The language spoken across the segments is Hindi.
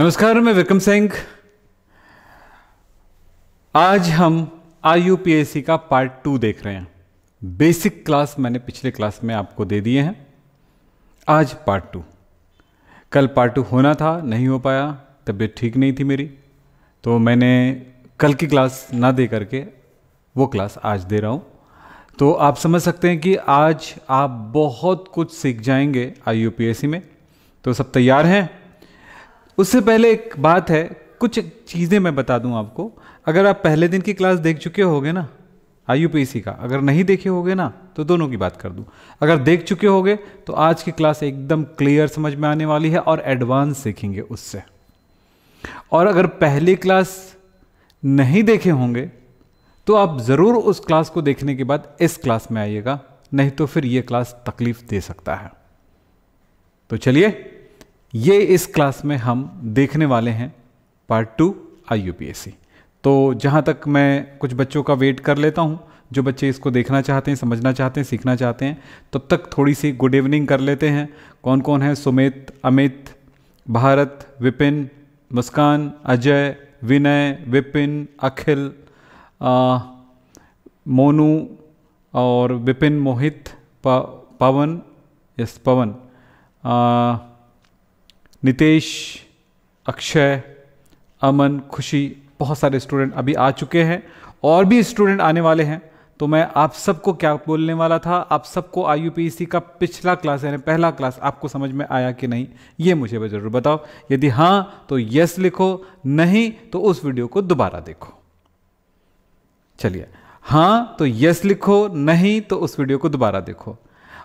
नमस्कार मैं विक्रम सिंह आज हम I U P S C का पार्ट टू देख रहे हैं बेसिक क्लास मैंने पिछले क्लास में आपको दे दिए हैं आज पार्ट टू कल पार्ट टू होना था नहीं हो पाया तबीयत ठीक नहीं थी मेरी तो मैंने कल की क्लास ना दे करके वो क्लास आज दे रहा हूँ तो आप समझ सकते हैं कि आज आप बहुत कुछ सीख जाएंगे I U P S C में तो सब तैयार हैं उससे पहले एक बात है कुछ चीज़ें मैं बता दूं आपको अगर आप पहले दिन की क्लास देख चुके होगे ना आई का अगर नहीं देखे होगे ना तो दोनों की बात कर दूं अगर देख चुके होगे तो आज की क्लास एकदम क्लियर समझ में आने वाली है और एडवांस सीखेंगे उससे और अगर पहली क्लास नहीं देखे होंगे तो आप ज़रूर उस क्लास को देखने के बाद इस क्लास में आइएगा नहीं तो फिर ये क्लास तकलीफ दे सकता है तो चलिए ये इस क्लास में हम देखने वाले हैं पार्ट टू आई तो जहाँ तक मैं कुछ बच्चों का वेट कर लेता हूँ जो बच्चे इसको देखना चाहते हैं समझना चाहते हैं सीखना चाहते हैं तब तक थोड़ी सी गुड इवनिंग कर लेते हैं कौन कौन है सुमित अमित भारत विपिन मुस्कान अजय विनय विपिन अखिल मोनू और विपिन मोहित पा, पवन यस पवन आ, नितेश अक्षय अमन खुशी बहुत सारे स्टूडेंट अभी आ चुके हैं और भी स्टूडेंट आने वाले हैं तो मैं आप सबको क्या बोलने वाला था आप सबको आई e का पिछला क्लास यानी पहला क्लास आपको समझ में आया कि नहीं ये मुझे ज़रूर बताओ यदि हाँ तो यस लिखो नहीं तो उस वीडियो को दोबारा देखो चलिए हाँ तो यस लिखो नहीं तो उस वीडियो को दोबारा देखो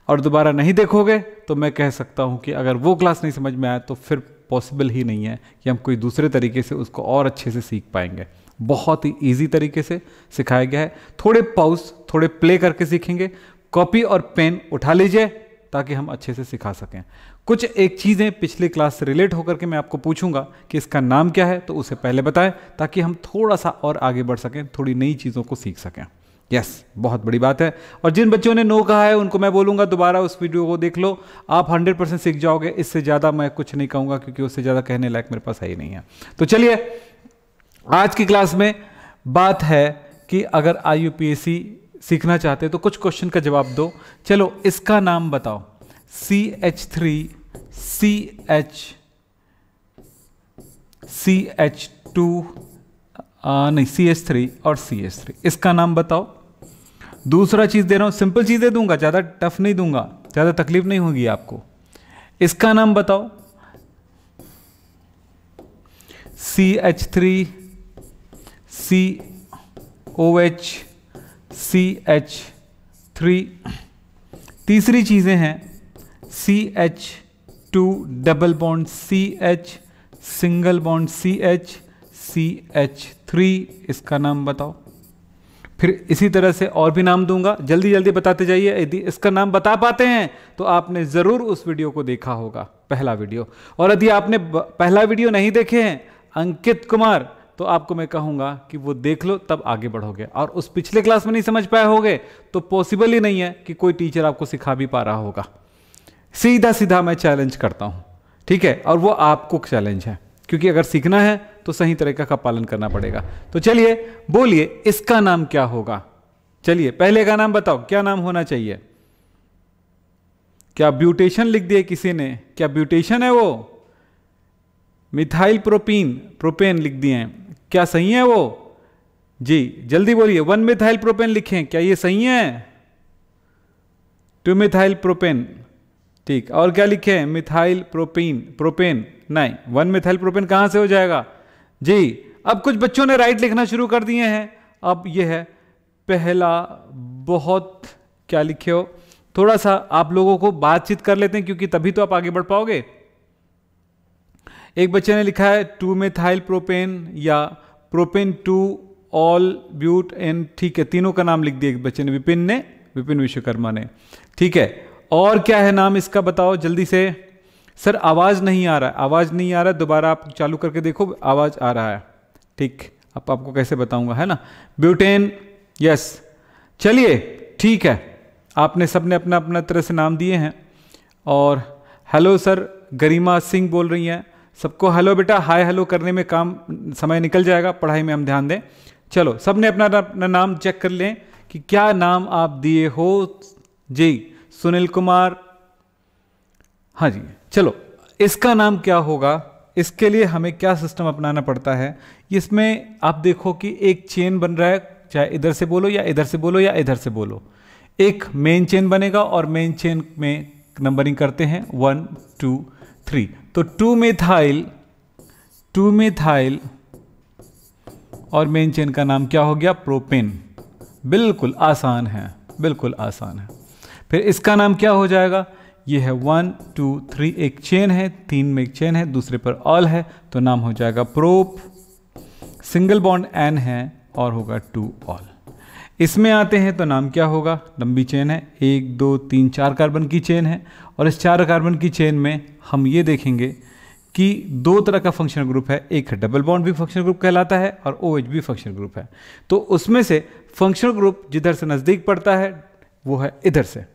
और दोबारा नहीं देखोगे तो मैं कह सकता हूँ कि अगर वो क्लास नहीं समझ में आया तो फिर पॉसिबल ही नहीं है कि हम कोई दूसरे तरीके से उसको और अच्छे से सीख पाएंगे बहुत ही ईजी तरीके से सिखाया गया है थोड़े पाउस थोड़े प्ले करके सीखेंगे कॉपी और पेन उठा लीजिए ताकि हम अच्छे से सिखा सकें कुछ एक चीज़ें पिछले क्लास से रिलेट होकर के मैं आपको पूछूंगा कि इसका नाम क्या है तो उसे पहले बताएं ताकि हम थोड़ा सा और आगे बढ़ सकें थोड़ी नई चीज़ों को सीख सकें यस बहुत बड़ी बात है और जिन बच्चों ने नो कहा है उनको मैं बोलूंगा दोबारा उस वीडियो को देख लो आप 100 परसेंट सीख जाओगे इससे ज़्यादा मैं कुछ नहीं कहूंगा क्योंकि उससे ज़्यादा कहने लायक मेरे पास है ही नहीं है तो चलिए आज की क्लास में बात है कि अगर आई सीखना चाहते तो कुछ क्वेश्चन का जवाब दो चलो इसका नाम बताओ C H three C H C H two नहीं सी एच थ्री और सी एच थ्री इसका नाम बताओ दूसरा चीज़ दे रहा हूँ सिंपल चीज़ें दूंगा ज़्यादा टफ नहीं दूंगा ज़्यादा तकलीफ नहीं होगी आपको इसका नाम बताओ C H three C O H C H three तीसरी चीज़ें हैं C H two double bond C H single bond C H C H three इसका नाम बताओ फिर इसी तरह से और भी नाम दूंगा जल्दी जल्दी बताते जाइए यदि इसका नाम बता पाते हैं तो आपने ज़रूर उस वीडियो को देखा होगा पहला वीडियो और यदि आपने पहला वीडियो नहीं देखे हैं अंकित कुमार तो आपको मैं कहूँगा कि वो देख लो तब आगे बढ़ोगे और उस पिछले क्लास में नहीं समझ पाए होगे तो पॉसिबल ही नहीं है कि कोई टीचर आपको सिखा भी पा रहा होगा सीधा सीधा मैं चैलेंज करता हूँ ठीक है और वो आपको चैलेंज है क्योंकि अगर सीखना है तो सही तरीका का पालन करना पड़ेगा तो चलिए बोलिए इसका नाम क्या होगा चलिए पहले का नाम बताओ क्या नाम होना चाहिए क्या ब्यूटेशन लिख दिए किसी ने क्या ब्यूटेशन है वो मिथाइल प्रोपीन प्रोपेन लिख दिए हैं क्या सही है वो जी जल्दी बोलिए वन मिथाइल प्रोपेन लिखें क्या ये सही है टू मिथाइल प्रोपेन ठीक और क्या हैं मिथाइल प्रोपीन प्रोपेन नहीं वन मिथाइल प्रोपेन कहां से हो जाएगा जी अब कुछ बच्चों ने राइट लिखना शुरू कर दिए हैं अब यह है पहला बहुत क्या लिखे हो थोड़ा सा आप लोगों को बातचीत कर लेते हैं क्योंकि तभी तो आप आगे बढ़ पाओगे एक बच्चे ने लिखा है टू मेथाइल प्रोपेन या propane two ol but and ठीक है तीनों का नाम लिख दिया एक बच्चे ने विपिन ने विपिन विश्वकर्मा ने ठीक है और क्या है नाम इसका बताओ जल्दी से सर आवाज़ नहीं आ रहा है आवाज़ नहीं आ रहा है दोबारा आप चालू करके देखो आवाज़ आ रहा है ठीक अब आपको कैसे बताऊंगा है ना ब्यूटेन यस चलिए ठीक है आपने सबने अपना अपना तरह से नाम दिए हैं और हेलो सर गरिमा सिंह बोल रही हैं सबको हेलो बेटा हाय हेलो करने में काम समय निकल जाएगा पढ़ाई में हम ध्यान दें चलो सब ने अपना अपना नाम चेक कर लें कि क्या नाम आप दिए हो जी सुनील कुमार हाँ जी चलो इसका नाम क्या होगा इसके लिए हमें क्या सिस्टम अपनाना पड़ता है इसमें आप देखो कि एक चेन बन रहा है चाहे इधर से बोलो या इधर से बोलो या इधर से बोलो एक मेन चेन बनेगा और मेन चेन में नंबरिंग करते हैं वन टू थ्री तो टू मेथाइल टू मेथाइल और मेन चेन का नाम क्या हो गया प्रोपेन बिल्कुल आसान है बिल्कुल आसान है फिर इसका नाम क्या हो जाएगा ये है वन टू थ्री एक चेन है तीन में एक चेन है दूसरे पर ऑल है तो नाम हो जाएगा प्रोप सिंगल बॉन्ड एन है और होगा टू ऑल इसमें आते हैं तो नाम क्या होगा लंबी चेन है एक दो तीन चार कार्बन की चेन है और इस चार कार्बन की चेन में हम ये देखेंगे कि दो तरह का फंक्शनल ग्रुप है एक डबल बॉन्ड भी फंक्शनल ग्रुप कहलाता है और ओ एच भी फंक्शनल ग्रुप है तो उसमें से फंक्शनल ग्रुप जिधर से नज़दीक पड़ता है वो है इधर से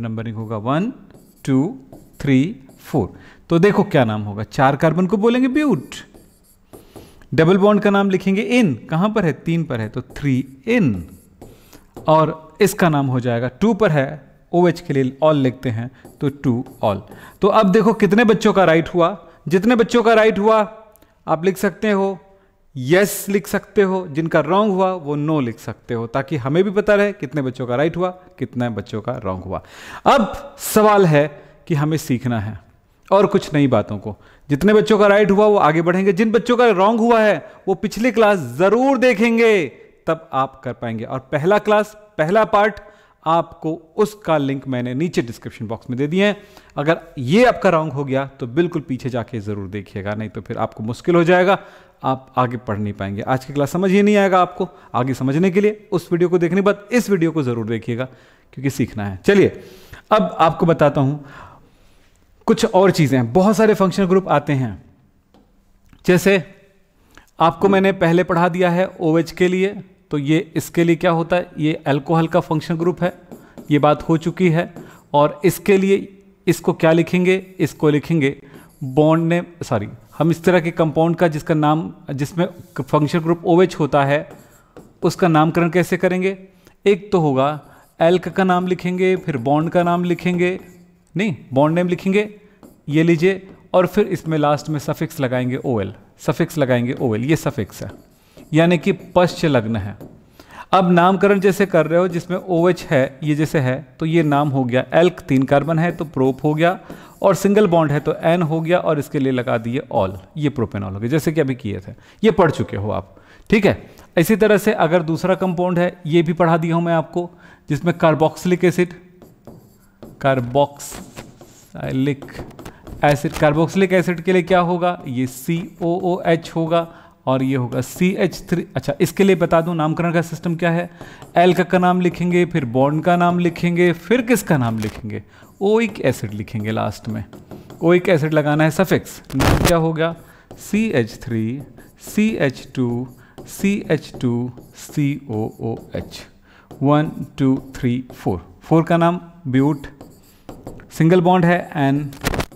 नंबरिंग होगा वन टू थ्री फोर तो देखो क्या नाम होगा चार कार्बन को बोलेंगे ब्यूट डबल बॉन्ड का नाम लिखेंगे इन कहां पर है तीन पर है तो थ्री इन और इसका नाम हो जाएगा टू पर है ओ OH के लिए ऑल लिखते हैं तो टू ऑल तो अब देखो कितने बच्चों का राइट हुआ जितने बच्चों का राइट हुआ आप लिख सकते हो यस लिख सकते हो जिनका रॉन्ग हुआ वो नो लिख सकते हो ताकि हमें भी पता रहे कितने बच्चों का राइट हुआ कितने बच्चों का रॉन्ग हुआ अब सवाल है कि हमें सीखना है और कुछ नई बातों को जितने बच्चों का राइट हुआ वो आगे बढ़ेंगे जिन बच्चों का रॉन्ग हुआ है वो पिछली क्लास जरूर देखेंगे तब आप कर पाएंगे और पहला क्लास पहला पार्ट आपको उसका लिंक मैंने नीचे डिस्क्रिप्शन बॉक्स में दे दिए हैं अगर ये आपका रॉन्ग हो गया तो बिल्कुल पीछे जाके ज़रूर देखिएगा नहीं तो फिर आपको मुश्किल हो जाएगा आप आगे पढ़ नहीं पाएंगे आज की क्लास समझ ही नहीं आएगा आपको आगे समझने के लिए उस वीडियो को देखने के बाद इस वीडियो को ज़रूर देखिएगा क्योंकि सीखना है चलिए अब आपको बताता हूं कुछ और चीज़ें बहुत सारे फंक्शनल ग्रुप आते हैं जैसे आपको मैंने पहले पढ़ा दिया है ओ के लिए तो ये इसके लिए क्या होता है ये एल्कोहल का फंक्शन ग्रुप है ये बात हो चुकी है और इसके लिए इसको क्या लिखेंगे इसको लिखेंगे बॉन्ड ने सॉरी हम इस तरह के कंपाउंड का जिसका नाम जिसमें फंक्शन ग्रुप ओ होता है उसका नामकरण कैसे करेंगे एक तो होगा एल्क का नाम लिखेंगे फिर बॉन्ड का नाम लिखेंगे नहीं बॉन्ड नेम लिखेंगे ये लीजिए और फिर इसमें लास्ट में सफिक्स लगाएंगे ओ सफिक्स लगाएंगे ओ ये सफिक्स है यानी कि पश्च लग्न है अब नामकरण जैसे कर रहे हो जिसमें ओ एच है ये जैसे है तो ये नाम हो गया एल्क तीन कार्बन है तो प्रोप हो गया और सिंगल बॉन्ड है तो एन हो गया और इसके लिए लगा दिए ऑल ये प्रोपेनॉल हो गया जैसे कि अभी किए थे ये पढ़ चुके हो आप ठीक है इसी तरह से अगर दूसरा कंपाउंड है ये भी पढ़ा दिया हूं मैं आपको जिसमें carboxylic acid carboxylic acid carboxylic acid के लिए क्या होगा ये सी ओ ओ एच होगा और ये होगा सी एच थ्री अच्छा इसके लिए बता दूं नामकरण का सिस्टम क्या है एल का नाम लिखेंगे फिर बॉन्ड का नाम लिखेंगे फिर किसका नाम लिखेंगे ओइक एसिड लिखेंगे लास्ट में ओइक एसिड लगाना है सफिक्स नाम क्या हो गया C H three C H two C H two C O O H one two three four four का नाम ब्यूट सिंगल बॉन्ड है एन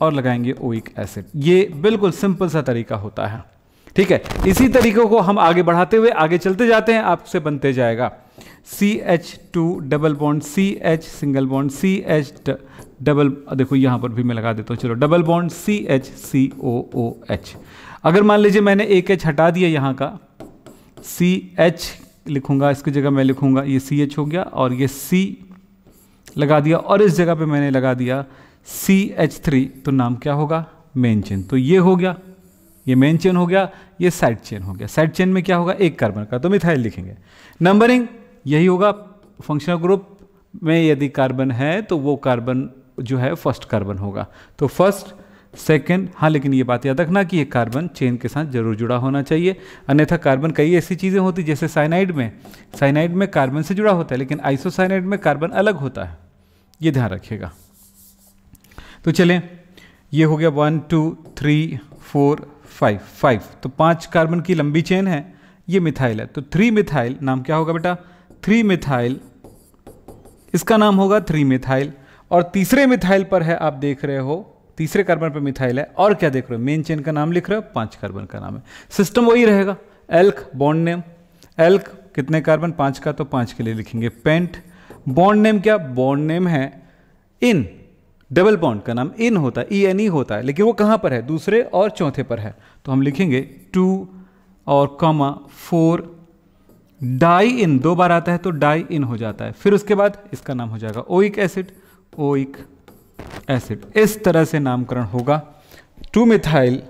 और लगाएंगे ओइक एसिड ये बिल्कुल सिंपल सा तरीका होता है ठीक है इसी तरीके को हम आगे बढ़ाते हुए आगे चलते जाते हैं आपसे बनते जाएगा C H two double bond C H single bond C H double देखो यहाँ पर भी मैं लगा देता हूँ चलो double bond C H C O O H अगर मान लीजिए मैंने एक एच हटा दिया यहाँ का सी एच लिखूंगा इसकी जगह मैं लिखूंगा ये सी एच हो गया और ये सी लगा दिया और इस जगह पे मैंने लगा दिया सी एच थ्री तो नाम क्या होगा मेन चेन तो ये हो गया ये मेन चेन हो गया ये साइड चेन हो गया साइड चेन में क्या होगा एक कार्बन का तो मिथाइल लिखेंगे नंबरिंग यही होगा फंक्शनल ग्रुप में यदि कार्बन है तो वो कार्बन जो है फर्स्ट कार्बन होगा तो फर्स्ट सेकेंड हाँ लेकिन ये बात याद रखना कि ये कार्बन चेन के साथ जरूर जुड़ा होना चाहिए अन्यथा कार्बन कई ऐसी चीज़ें होती जैसे साइनाइड में साइनाइड में कार्बन से जुड़ा होता है लेकिन आइसोसाइनाइड में कार्बन अलग होता है ये ध्यान रखिएगा तो चलें ये हो गया one two three four five five तो पांच कार्बन की लंबी चेन है ये मिथाइल है तो थ्री मिथाइल नाम क्या होगा बेटा थ्री मिथाइल इसका नाम होगा थ्री मिथाइल और तीसरे मिथाइल पर है आप देख रहे हो तीसरे कार्बन पर मिथाइल है और क्या देख रहे हो मेन चेन का नाम लिख रहे हो पांच कार्बन का नाम है सिस्टम वही रहेगा एल्क बॉन्ड नेम एल्क कितने कार्बन पांच का तो पांच के लिए लिखेंगे पेंट बॉन्ड नेम क्या बॉन्ड नेम है इन डबल बॉन्ड का नाम इन होता है ई एन ई होता है लेकिन वो कहाँ पर है दूसरे और चौथे पर है तो हम लिखेंगे टू और कॉमा फोर डाई इन दो बार आता है तो डाई इन हो जाता है फिर उसके बाद इसका नाम हो जाएगा ओइक एसिड ओइक एसिड इस तरह से नामकरण होगा two methyl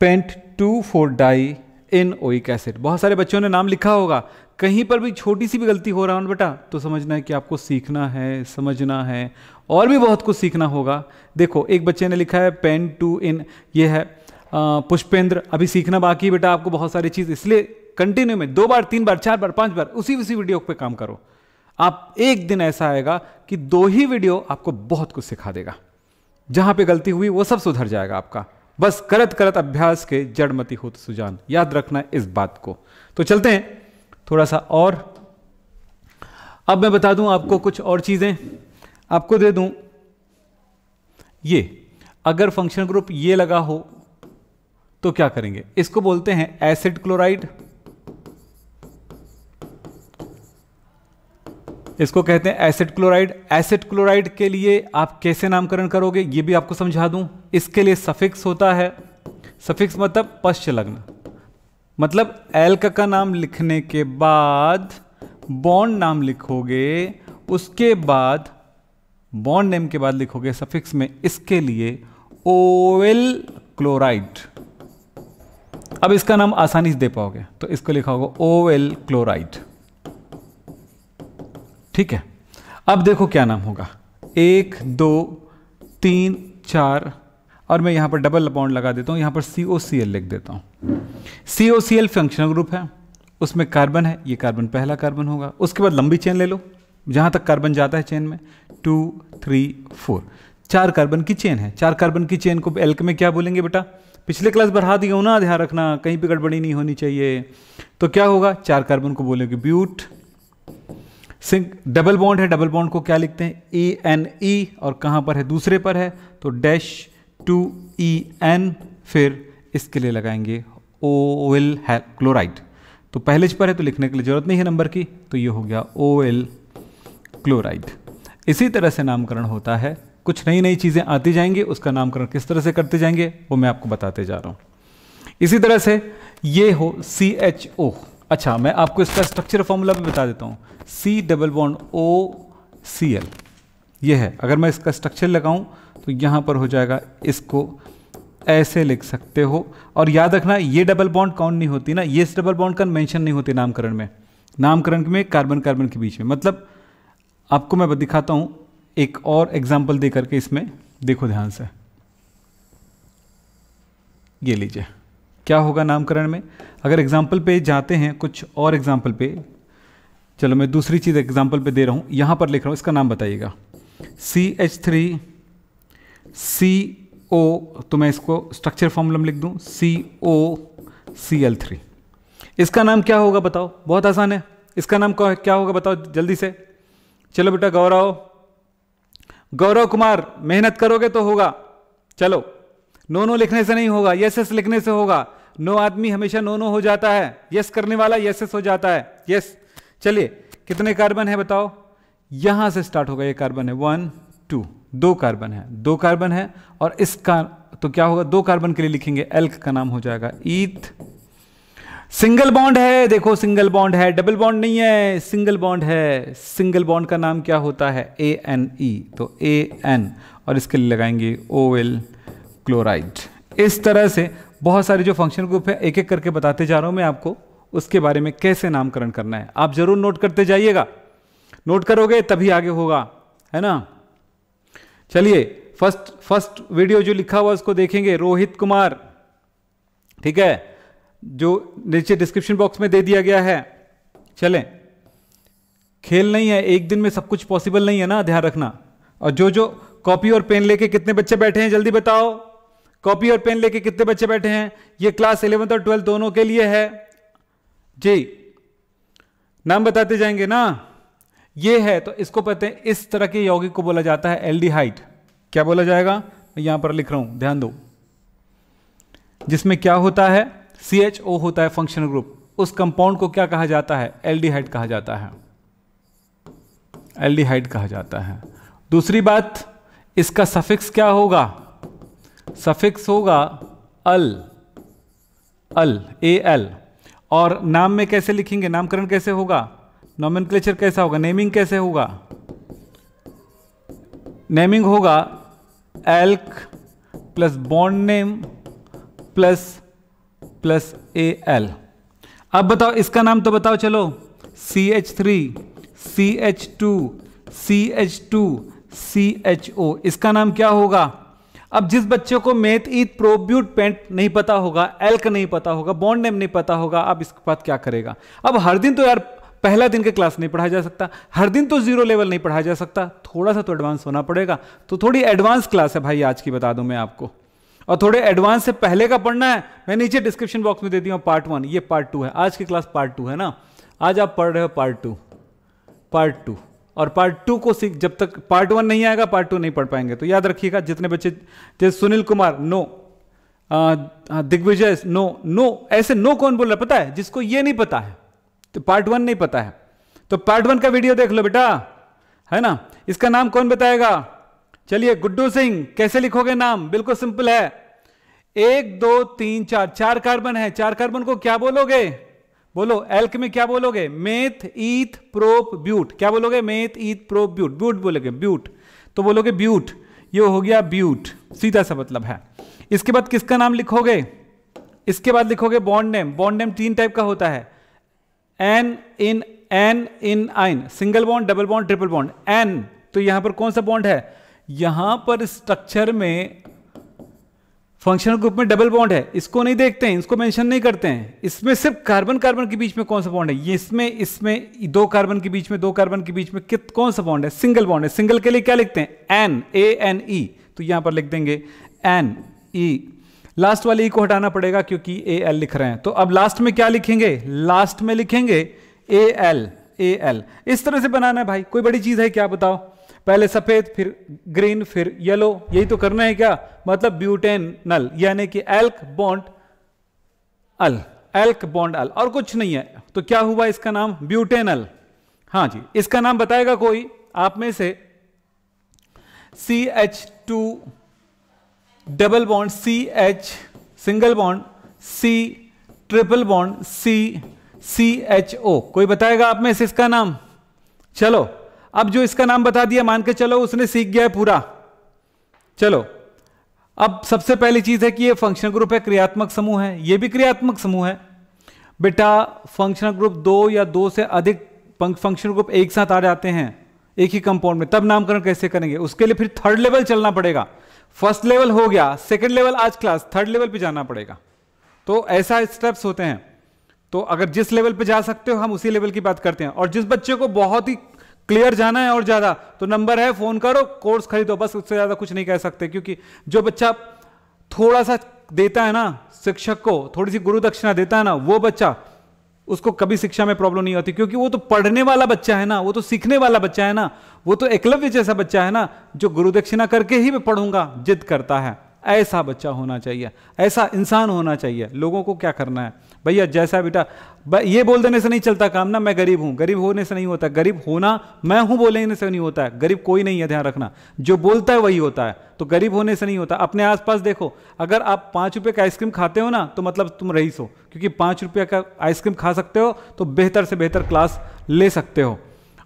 pent two four di ene oic acid बहुत सारे बच्चों ने नाम लिखा होगा कहीं पर भी छोटी सी भी गलती हो रहा है बेटा तो समझना है कि आपको सीखना है समझना है और भी बहुत कुछ सीखना होगा देखो एक बच्चे ने लिखा है पेन टू इन ये है पुष्पेंद्र अभी सीखना बाकी बेटा आपको बहुत सारी चीज़ इसलिए कंटिन्यू में दो बार तीन बार चार बार पांच बार उसी उसी वीडियो पे काम करो आप एक दिन ऐसा आएगा कि दो ही वीडियो आपको बहुत कुछ सिखा देगा जहां पे गलती हुई वो सब सुधर जाएगा आपका बस करत करत अभ्यास के जड़मती हो तो सुजान याद रखना इस बात को तो चलते हैं थोड़ा सा और अब मैं बता दूं आपको कुछ और चीजें आपको दे दूं ये अगर फंक्शन ग्रुप ये लगा हो तो क्या करेंगे इसको बोलते हैं एसिड क्लोराइड इसको कहते हैं एसिड क्लोराइड एसिड क्लोराइड के लिए आप कैसे नामकरण करोगे ये भी आपको समझा दूं इसके लिए सफिक्स होता है सफिक्स मतलब पश्च लग्न मतलब एल्क का नाम लिखने के बाद बॉन्ड नाम लिखोगे उसके बाद बॉन्ड नेम के बाद लिखोगे सफिक्स में इसके लिए ओएल क्लोराइड अब इसका नाम आसानी से दे पाओगे तो इसको लिखा होगा ओएल क्लोराइड ठीक है अब देखो क्या नाम होगा एक दो तीन चार और मैं यहां पर डबल अपॉइंट लगा देता हूं यहां पर सी ओ सी एल लिख देता हूं C O C L functional group है उसमें कार्बन है ये कार्बन पहला कार्बन होगा उसके बाद लंबी चेन ले लो जहां तक कार्बन जाता है चेन में टू थ्री फोर चार कार्बन की चेन है चार कार्बन की चेन को एल्क में क्या बोलेंगे बेटा पिछले क्लास बढ़ा दिया हूँ ना ध्यान रखना कहीं पर गड़बड़ी नहीं होनी चाहिए तो क्या होगा चार कार्बन को बोलेंगे ब्यूट सिंक डबल बॉन्ड है डबल बॉन्ड को क्या लिखते हैं ई एन ई और कहाँ पर है दूसरे पर है तो डैश टू ई एन फिर इसके लिए लगाएंगे ओ एल है क्लोराइड तो पहले पर है तो लिखने के लिए ज़रूरत नहीं है नंबर की तो ये हो गया ओ एल क्लोराइड इसी तरह से नामकरण होता है कुछ नई नई चीज़ें आती जाएंगी उसका नामकरण किस तरह से करते जाएंगे वो मैं आपको बताते जा रहा हूँ इसी तरह से ये हो सी एच ओ अच्छा मैं आपको इसका स्ट्रक्चर फॉर्मूला भी बता देता हूँ C double bond O C L ये है अगर मैं इसका स्ट्रक्चर लगाऊं तो यहाँ पर हो जाएगा इसको ऐसे लिख सकते हो और याद रखना ये डबल बॉन्ड कौन नहीं होती ना ये डबल बॉन्ड का मेंशन नहीं होती नामकरण में नामकरण में कार्बन कार्बन के बीच में मतलब आपको मैं दिखाता हूँ एक और एग्जाम्पल दे करके इसमें देखो ध्यान से ये लीजिए क्या होगा नामकरण में अगर एग्जाम्पल पे जाते हैं कुछ और एग्जाम्पल पे चलो मैं दूसरी चीज़ एग्जाम्पल पे दे रहा हूँ यहाँ पर लिख रहा हूँ इसका नाम बताइएगा सी एच थ्री सी ओ तो मैं इसको स्ट्रक्चर में लिख दूँ सी ओ सी एल थ्री इसका नाम क्या होगा बताओ बहुत आसान है इसका नाम क्या होगा बताओ जल्दी से चलो बेटा गौरव गौरव कुमार मेहनत करोगे तो होगा चलो नो नो लिखने से नहीं होगा यस एस लिखने से होगा नो आदमी हमेशा नो नो हो जाता है यस करने वाला यस एस हो जाता है यस चलिए कितने कार्बन है बताओ यहां से स्टार्ट होगा ये कार्बन है वन टू दो कार्बन है दो कार्बन है और इसका तो क्या होगा दो कार्बन के लिए लिखेंगे एल्क का नाम हो जाएगा ईथ सिंगल बॉन्ड है देखो सिंगल बॉन्ड है डबल बॉन्ड नहीं है सिंगल बॉन्ड है सिंगल बॉन्ड का नाम क्या होता है ए एन ई तो ए एन और इसके लिए लगाएंगे ओ एल क्लोराइड इस तरह से बहुत सारे जो फंक्शन ग्रुप है एक एक करके बताते जा रहा हूं मैं आपको उसके बारे में कैसे नामकरण करना है आप जरूर नोट करते जाइएगा नोट करोगे तभी आगे होगा है ना चलिए फर्स्ट फर्स्ट वीडियो जो लिखा हुआ उसको देखेंगे रोहित कुमार ठीक है जो नीचे डिस्क्रिप्शन बॉक्स में दे दिया गया है चलें खेल नहीं है एक दिन में सब कुछ पॉसिबल नहीं है ना ध्यान रखना और जो जो कॉपी और पेन लेके कितने बच्चे बैठे हैं जल्दी बताओ कॉपी और पेन लेके कितने बच्चे बैठे हैं ये क्लास इलेवंथ और ट्वेल्थ दोनों के लिए है जी नाम बताते जाएंगे ना ये है तो इसको कहते हैं इस तरह के यौगिक को बोला जाता है एल्डिहाइड क्या बोला जाएगा मैं यहां पर लिख रहा हूं ध्यान दो जिसमें क्या होता है सी एच ओ होता है फंक्शनल ग्रुप उस कंपाउंड को क्या कहा जाता है एल्डिहाइड कहा जाता है एल्डिहाइड कहा जाता है दूसरी बात इसका सफिक्स क्या होगा सफिक्स होगा अल अल ए एल और नाम में कैसे लिखेंगे नामकरण कैसे होगा नॉमिन कैसा होगा नेमिंग कैसे होगा नेमिंग होगा alk plus bond name plus plus A L अब बताओ इसका नाम तो बताओ चलो C H three C H two C H two C H O इसका नाम क्या होगा अब जिस बच्चे को मेथ ईद प्रोब्यूट पेंट नहीं पता होगा एल्क नहीं पता होगा बॉन्ड नेम नहीं पता होगा अब इसके बाद क्या करेगा अब हर दिन तो यार पहला दिन का क्लास नहीं पढ़ाया जा सकता हर दिन तो जीरो लेवल नहीं पढ़ाया जा सकता थोड़ा सा तो एडवांस होना पड़ेगा तो थोड़ी एडवांस क्लास है भाई आज की बता दूं मैं आपको और थोड़े एडवांस से पहले का पढ़ना है मैं नीचे डिस्क्रिप्शन बॉक्स में दे दिया पार्ट वन ये पार्ट टू है आज की क्लास पार्ट टू है ना आज आप पढ़ रहे हो पार्ट टू पार्ट टू और पार्ट टू को सीख जब तक पार्ट वन नहीं आएगा पार्ट टू नहीं पढ़ पाएंगे तो याद रखिएगा जितने बच्चे जैसे Sunil Kumar no Digvijay no no ऐसे नो कौन बोल रहा पता है जिसको ये नहीं पता है तो पार्ट वन नहीं पता है तो पार्ट वन का वीडियो देख लो बेटा है ना इसका नाम कौन बताएगा चलिए गुड्डू सिंह कैसे लिखोगे नाम बिल्कुल सिंपल है एक दो तीन चार चार कार्बन है चार कार्बन को क्या बोलोगे बोलो एल्क में क्या बोलोगे मेथ ईथ प्रोप ब्यूट क्या बोलोगे मेथ ईथ प्रोप ब्यूट ब्यूट बोलोगे ब्यूट तो बोलोगे ब्यूट ये हो गया ब्यूट सीधा सा मतलब है इसके बाद किसका नाम लिखोगे इसके बाद लिखोगे बॉन्ड नेम बॉन्ड नेम तीन टाइप का होता है ane ene ane ene yne single bond double bond triple bond ane तो यहां पर कौन सा बॉन्ड है यहां पर स्ट्रक्चर में फंक्शनल ग्रुप में डबल बॉन्ड है इसको नहीं देखते हैं इसको मेंशन नहीं करते हैं इसमें सिर्फ कार्बन कार्बन के बीच में कौन सा बॉन्ड है ये इसमें इसमें दो कार्बन के बीच में दो कार्बन के बीच में कित कौन सा बॉन्ड है सिंगल बॉन्ड है सिंगल के लिए क्या लिखते हैं एन ए एन ई तो यहां पर लिख देंगे एन ई लास्ट वाले ई को हटाना पड़ेगा क्योंकि ए एल लिख रहे हैं तो अब लास्ट में क्या लिखेंगे लास्ट में लिखेंगे ए एल ए एल इस तरह से बनाना है भाई कोई बड़ी चीज है क्या बताओ पहले सफ़ेद फिर ग्रीन फिर येलो यही तो करना है क्या मतलब ब्यूटेन नल यानी कि alk bond al alk bond al और कुछ नहीं है तो क्या हुआ इसका नाम ब्यूटेनल हाँ जी इसका नाम बताएगा कोई आप में से C H two double bond C H single bond C triple bond C C H O कोई बताएगा आप में से इसका नाम चलो अब जो इसका नाम बता दिया मान के चलो उसने सीख गया है पूरा चलो अब सबसे पहली चीज है कि ये फंक्शनल ग्रुप है क्रियात्मक समूह है ये भी क्रियात्मक समूह है बेटा फंक्शनल ग्रुप दो या दो से अधिक फंक्शनल ग्रुप एक साथ आ जाते हैं एक ही कंपाउंड में तब नामकरण कैसे करेंगे उसके लिए फिर थर्ड लेवल चलना पड़ेगा फर्स्ट लेवल हो गया सेकेंड लेवल आज क्लास थर्ड लेवल पर जाना पड़ेगा तो ऐसा स्टेप्स होते हैं तो अगर जिस लेवल पे जा सकते हो हम उसी लेवल की बात करते हैं और जिस बच्चे को बहुत ही क्लियर जाना है और ज़्यादा तो नंबर है फ़ोन करो कोर्स खरीदो बस उससे ज़्यादा कुछ नहीं कह सकते क्योंकि जो बच्चा थोड़ा सा देता है ना शिक्षक को थोड़ी सी गुरु दक्षिणा देता है ना वो बच्चा उसको कभी शिक्षा में प्रॉब्लम नहीं होती क्योंकि वो तो पढ़ने वाला बच्चा है ना वो तो सीखने वाला बच्चा है ना वो तो एकलव्य जैसा बच्चा है ना जो गुरु दक्षिणा करके ही मैं पढ़ूंगा जिद करता है ऐसा बच्चा होना चाहिए ऐसा इंसान होना चाहिए लोगों को क्या करना है भैया जैसा बेटा ये बोल देने से नहीं चलता काम ना मैं गरीब हूं गरीब होने से नहीं होता गरीब होना मैं हूँ बोलने से नहीं होता है गरीब कोई नहीं है ध्यान रखना जो बोलता है वही होता है तो गरीब होने से नहीं होता अपने आसपास देखो अगर आप पांच रुपये का आइसक्रीम खाते हो ना तो मतलब तुम रईस हो क्योंकि पांच रुपये का आइसक्रीम खा सकते हो तो बेहतर से बेहतर क्लास ले सकते हो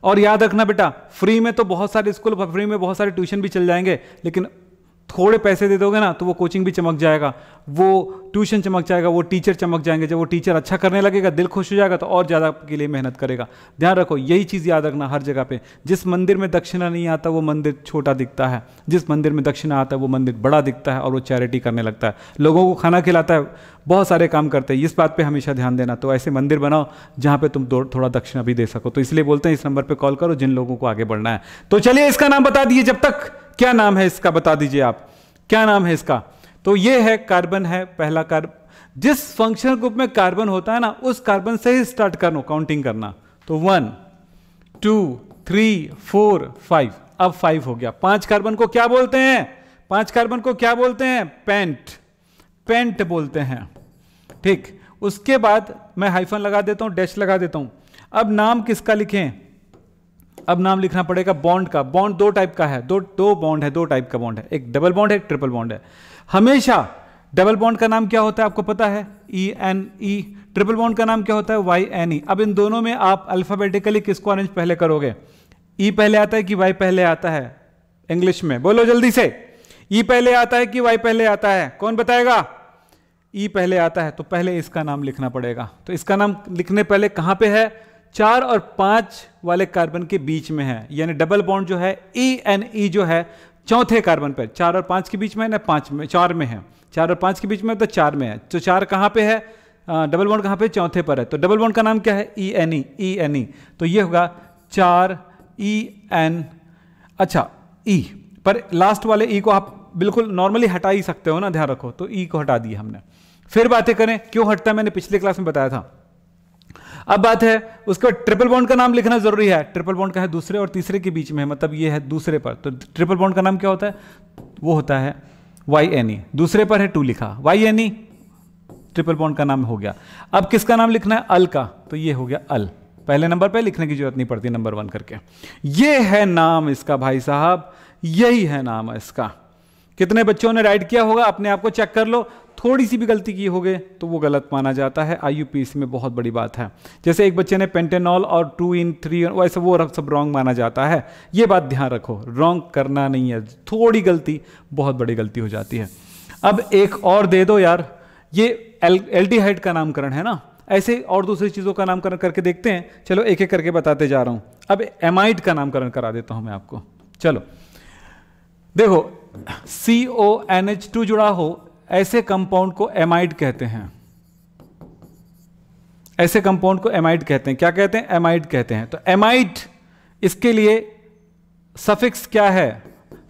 और याद रखना बेटा फ्री में तो बहुत सारे स्कूल फ्री में बहुत सारे ट्यूशन भी चल जाएंगे लेकिन थोड़े पैसे दे दोगे ना तो वो कोचिंग भी चमक जाएगा वो ट्यूशन चमक जाएगा वो टीचर चमक जाएंगे जब वो टीचर अच्छा करने लगेगा दिल खुश हो जाएगा तो और ज़्यादा के लिए मेहनत करेगा ध्यान रखो यही चीज़ याद रखना हर जगह पे जिस मंदिर में दक्षिणा नहीं आता वो मंदिर छोटा दिखता है जिस मंदिर में दक्षिणा आता है वो मंदिर बड़ा दिखता है और वो चैरिटी करने लगता है लोगों को खाना खिलाता है बहुत सारे काम करते हैं इस बात पर हमेशा ध्यान देना तो ऐसे मंदिर बनाओ जहाँ पर तुम थोड़ा दक्षिणा भी दे सको तो इसलिए बोलते हैं इस नंबर पर कॉल करो जिन लोगों को आगे बढ़ना है तो चलिए इसका नाम बता दिए जब तक क्या नाम है इसका बता दीजिए आप क्या नाम है इसका तो ये है कार्बन है पहला कार्बन जिस फंक्शनल ग्रुप में कार्बन होता है ना उस कार्बन से ही स्टार्ट करना काउंटिंग करना तो one two three four five अब फाइव हो गया पांच कार्बन को क्या बोलते हैं पांच कार्बन को क्या बोलते हैं पेंट पेंट बोलते हैं ठीक उसके बाद मैं हाइफन लगा देता हूं डैश लगा देता हूं अब नाम किसका लिखें अब नाम लिखना पड़ेगा बॉन्ड का बॉन्ड दो टाइप का है दो दो बॉन्ड है दो टाइप का बॉन्ड है एक डबल बॉन्ड है एक ट्रिपल बॉन्ड है हमेशा डबल बॉन्ड का नाम क्या होता है आपको पता है E N E triple bond का नाम क्या होता है वाई एन ई अब इन दोनों में आप अल्फाबेटिकली किसको अरेंज पहले करोगे ई e पहले आता है कि वाई पहले आता है इंग्लिश में बोलो जल्दी से ई e पहले आता है कि वाई पहले आता है कौन बताएगा ई e पहले आता है तो पहले इसका नाम लिखना पड़ेगा तो इसका नाम लिखने पहले कहां पे है चार और पांच वाले कार्बन के बीच में है यानी डबल बॉन्ड जो है ई एन ई जो है चौथे कार्बन पर चार और पांच के बीच में ना पांच में चार में है चार और पांच के बीच में तो चार में है तो चार कहां पे है डबल बॉन्ड कहां पे चौथे पर है तो डबल बॉन्ड का नाम क्या है ई एन ई ई एन ई तो ये होगा चार ई e एन अच्छा ई e। पर लास्ट वाले ई e को आप बिल्कुल नॉर्मली हटा ही सकते हो ना ध्यान रखो तो ई को हटा दिया हमने फिर बातें करें क्यों हटता है मैंने पिछले क्लास में बताया था अब बात है उसके बाद ट्रिपल बॉन्ड का नाम लिखना जरूरी है ट्रिपल बॉन्ड का है दूसरे और तीसरे के बीच में मतलब ये है दूसरे पर तो ट्रिपल बॉन्ड का नाम क्या होता है वो होता है वाई एन ई दूसरे पर है टू लिखा Y N E triple bond का नाम हो गया अब किसका नाम लिखना है अल का तो ये हो गया अल पहले नंबर पर लिखने की जरूरत नहीं पड़ती नंबर वन करके ये है नाम इसका भाई साहब यही है नाम इसका कितने बच्चों ने राइट किया होगा अपने आप को चेक कर लो थोड़ी सी भी गलती की होगी तो वो गलत माना जाता है आई में बहुत बड़ी बात है जैसे एक बच्चे ने पेंटेनॉल और टू इन थ्री वैसे वो सब रॉन्ग माना जाता है ये बात ध्यान रखो रॉन्ग करना नहीं है थोड़ी गलती बहुत बड़ी गलती हो जाती है अब एक और दे दो यार ये एल हाइट का नामकरण है ना ऐसे और दूसरी चीज़ों का नामकरण करके देखते हैं चलो एक एक करके बताते जा रहा हूँ अब एमाइट का नामकरण करा देता हूँ मैं आपको चलो देखो C O N H two जुड़ा हो ऐसे कंपाउंड को एमाइड कहते हैं ऐसे कंपाउंड को एमाइड कहते हैं क्या कहते हैं एमाइड कहते हैं तो एमाइड इसके लिए सफिक्स क्या है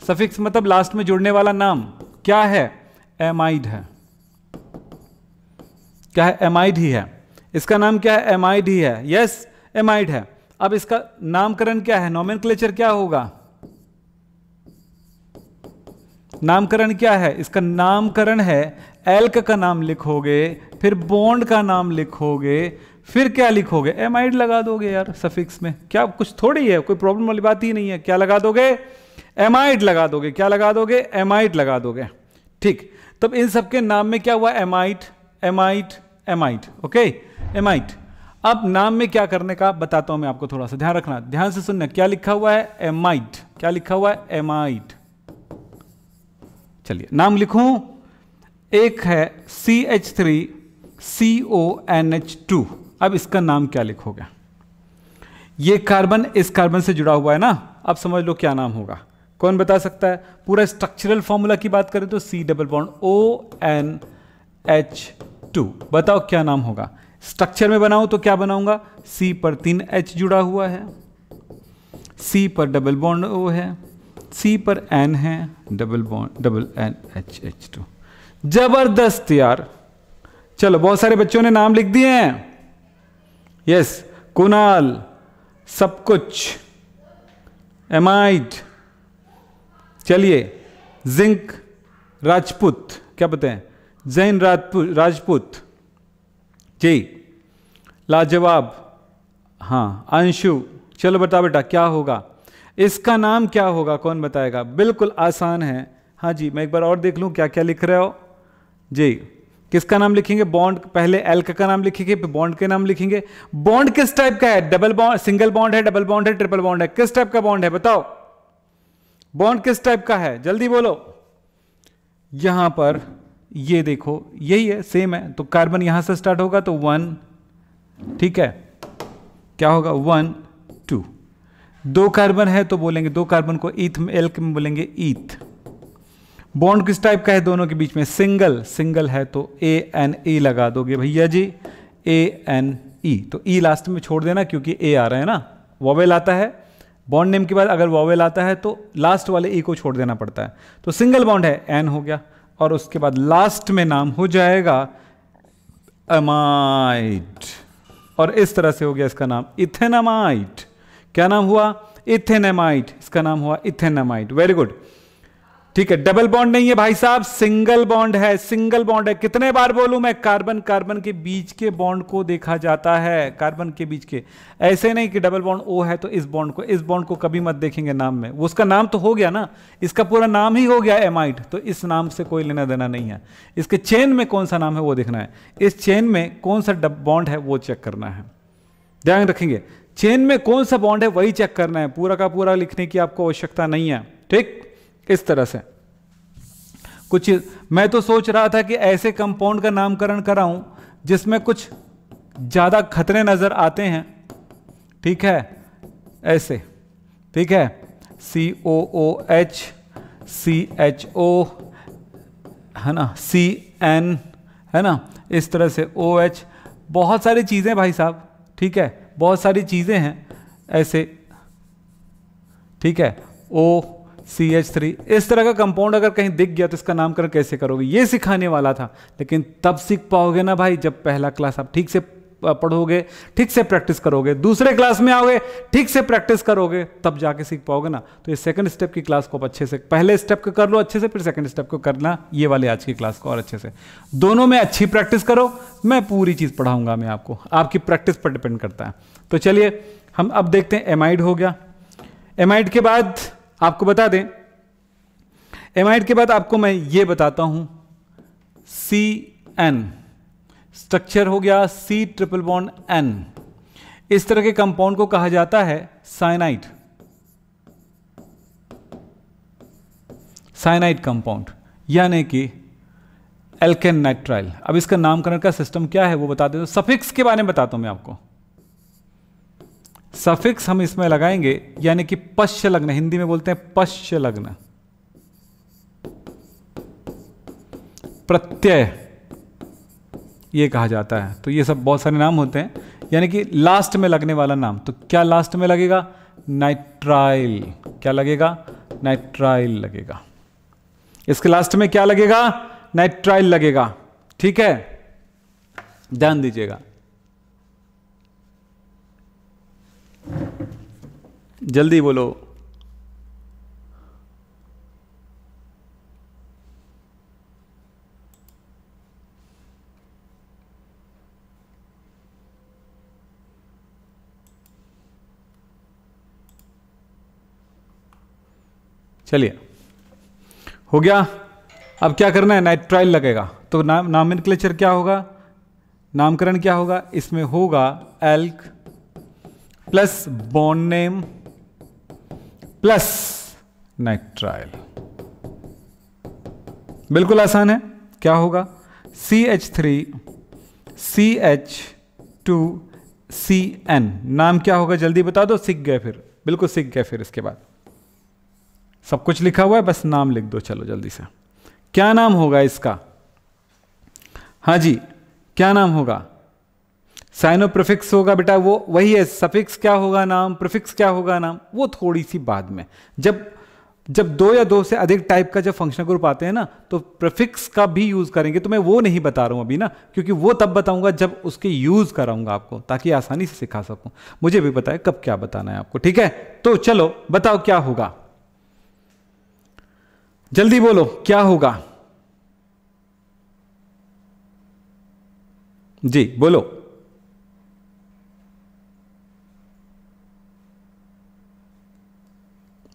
सफिक्स मतलब लास्ट में जुड़ने वाला नाम क्या है एमाइड है क्या है एमाइड ही है इसका नाम क्या है एमाइड ही है यस yes, एमाइड है अब इसका नामकरण क्या है नॉमिन क्या होगा नामकरण क्या है इसका नामकरण है एल्क का नाम लिखोगे फिर बॉन्ड का नाम लिखोगे फिर क्या लिखोगे एमाइड लगा दोगे यार सफिक्स में क्या कुछ थोड़ी है कोई प्रॉब्लम वाली बात ही नहीं है क्या लगा दोगे एमाइड लगा दोगे क्या लगा दोगे एमाइड लगा दोगे ठीक तब इन सब के नाम में क्या हुआ amide amide amide okay amide अब नाम में क्या करने का बताता हूं मैं आपको थोड़ा सा ध्यान रखना ध्यान से सुनना क्या लिखा हुआ है एमाइट क्या लिखा हुआ है एमाइट चलिए नाम लिखूं एक है C H three C O N H two अब इसका नाम क्या लिखोगे ये कार्बन इस कार्बन से जुड़ा हुआ है ना अब समझ लो क्या नाम होगा कौन बता सकता है पूरा स्ट्रक्चरल फॉर्मूला की बात करें तो C double bond O N H two बताओ क्या नाम होगा स्ट्रक्चर में बनाऊं तो क्या बनाऊंगा सी पर तीन एच जुड़ा हुआ है सी पर डबल बॉन्ड ओ है सी पर एन है double bond double N H H two जबरदस्त यार चलो बहुत सारे बच्चों ने नाम लिख दिए हैं यस कुणाल सब कुछ एमाइड चलिए जिंक राजपूत क्या बताएं जैन राजपूत राजपूत जी लाजवाब हाँ अंशु चलो बता बेटा क्या होगा इसका नाम क्या होगा कौन बताएगा बिल्कुल आसान है हाँ जी मैं एक बार और देख लूँ क्या क्या लिख रहे हो जी किसका नाम लिखेंगे बॉन्ड पहले एल्क का नाम लिखेंगे फिर बॉन्ड के नाम लिखेंगे बॉन्ड किस टाइप का है डबल बॉन्ड सिंगल बॉन्ड है डबल बॉन्ड है ट्रिपल बॉन्ड है किस टाइप का बॉन्ड है बताओ बॉन्ड किस टाइप का है जल्दी बोलो यहां पर ये देखो यही है सेम है तो कार्बन यहां से स्टार्ट होगा तो वन ठीक है क्या होगा वन दो कार्बन है तो बोलेंगे दो कार्बन को ईथ में एल्क में बोलेंगे ईथ बॉन्ड किस टाइप का है दोनों के बीच में सिंगल सिंगल है तो ए एन ई लगा दोगे भैया जी ए एन ई तो ई लास्ट में छोड़ देना क्योंकि ए आ रहा है ना वॉवेल आता है बॉन्ड नेम के बाद अगर वॉवेल आता है तो लास्ट वाले ई को छोड़ देना पड़ता है तो सिंगल बॉन्ड है एन हो गया और उसके बाद लास्ट में नाम हो जाएगा अमाइट और इस तरह से हो गया इसका नाम इथेनामाइट क्या नाम हुआ इथेनेमाइट इसका नाम हुआ इथेनेमाइट वेरी गुड ठीक है डबल बॉन्ड नहीं है भाई साहब सिंगल बॉन्ड है सिंगल बॉन्ड है कितने बार बोलू मैं कार्बन कार्बन के बीच के बॉन्ड को देखा जाता है कार्बन के बीच के ऐसे नहीं कि डबल बॉन्ड ओ है तो इस बॉन्ड को इस बॉन्ड को कभी मत देखेंगे नाम में उसका नाम तो हो गया ना इसका पूरा नाम ही हो गया एमाइट तो इस नाम से कोई लेना देना नहीं है इसके चेन में कौन सा नाम है वो देखना है इस चेन में कौन सा बॉन्ड है वो चेक करना है ध्यान रखेंगे चेन में कौन सा बॉन्ड है वही चेक करना है पूरा का पूरा लिखने की आपको आवश्यकता नहीं है ठीक इस तरह से कुछ मैं तो सोच रहा था कि ऐसे कंपाउंड का नामकरण कराऊं जिसमें कुछ ज़्यादा खतरे नज़र आते हैं ठीक है ऐसे ठीक है सी O O H C H ओ है ना सी एन है ना इस तरह से ओ एच बहुत सारी चीज़ें भाई साहब ठीक है बहुत सारी चीज़ें हैं ऐसे ठीक है ओ सी एच थ्री इस तरह का कंपाउंड अगर कहीं दिख गया तो इसका नामकरण कैसे करोगे ये सिखाने वाला था लेकिन तब सीख पाओगे ना भाई जब पहला क्लास आप ठीक से पढ़ोगे ठीक से प्रैक्टिस करोगे दूसरे क्लास में आओगे ठीक से प्रैक्टिस करोगे तब जाके सीख पाओगे ना तो ये सेकंड स्टेप की क्लास को आप अच्छे से पहले स्टेप को कर लो अच्छे से फिर सेकंड स्टेप को करना ये वाले आज की क्लास को और अच्छे से दोनों में अच्छी प्रैक्टिस करो मैं पूरी चीज़ पढ़ाऊंगा मैं आपको आपकी प्रैक्टिस पर डिपेंड करता है तो चलिए हम अब देखते हैं एमाइड हो गया एमाइड के बाद आपको बता दें एमाइड के बाद आपको मैं ये बताता हूं सी एन स्ट्रक्चर हो गया सी ट्रिपल बॉन्ड एन इस तरह के कंपाउंड को कहा जाता है साइनाइट साइनाइट कंपाउंड यानी कि एल्केन नाइट्राइल अब इसका नामकरण का सिस्टम क्या है वो बता दे सफिक्स तो के बारे में बताता हूं मैं आपको सफिक्स हम इसमें लगाएंगे यानी कि पश्च लग्न हिंदी में बोलते हैं पश्च लग्न प्रत्यय ये कहा जाता है तो ये सब बहुत सारे नाम होते हैं यानी कि लास्ट में लगने वाला नाम तो क्या लास्ट में लगेगा नाइट्राइल क्या लगेगा नाइट्राइल लगेगा इसके लास्ट में क्या लगेगा नाइट्राइल लगेगा ठीक है ध्यान दीजिएगा जल्दी बोलो चलिए हो गया अब क्या करना है नाइट्राइल लगेगा तो नाम नामिन क्या होगा नामकरण क्या होगा इसमें होगा alk plus bond name plus nitrile बिल्कुल आसान है क्या होगा C H three C H two C N नाम क्या होगा जल्दी बता दो सीख गए फिर बिल्कुल सीख गए फिर इसके बाद सब कुछ लिखा हुआ है बस नाम लिख दो चलो जल्दी से क्या नाम होगा इसका हाँ जी क्या नाम होगा साइनो प्रिफिक्स होगा बेटा वो वही है सफिक्स क्या होगा नाम प्रिफिक्स क्या होगा नाम वो थोड़ी सी बाद में जब जब दो या दो से अधिक टाइप का जब फंक्शनल ग्रुप आते हैं ना तो प्रिफिक्स का भी यूज़ करेंगे तो मैं वो नहीं बता रहा हूं अभी ना क्योंकि वो तब बताऊंगा जब उसके यूज़ कराऊंगा आपको ताकि आसानी से सिखा सकूं मुझे भी बताए कब क्या बताना है आपको ठीक है तो चलो बताओ क्या होगा जल्दी बोलो क्या होगा जी बोलो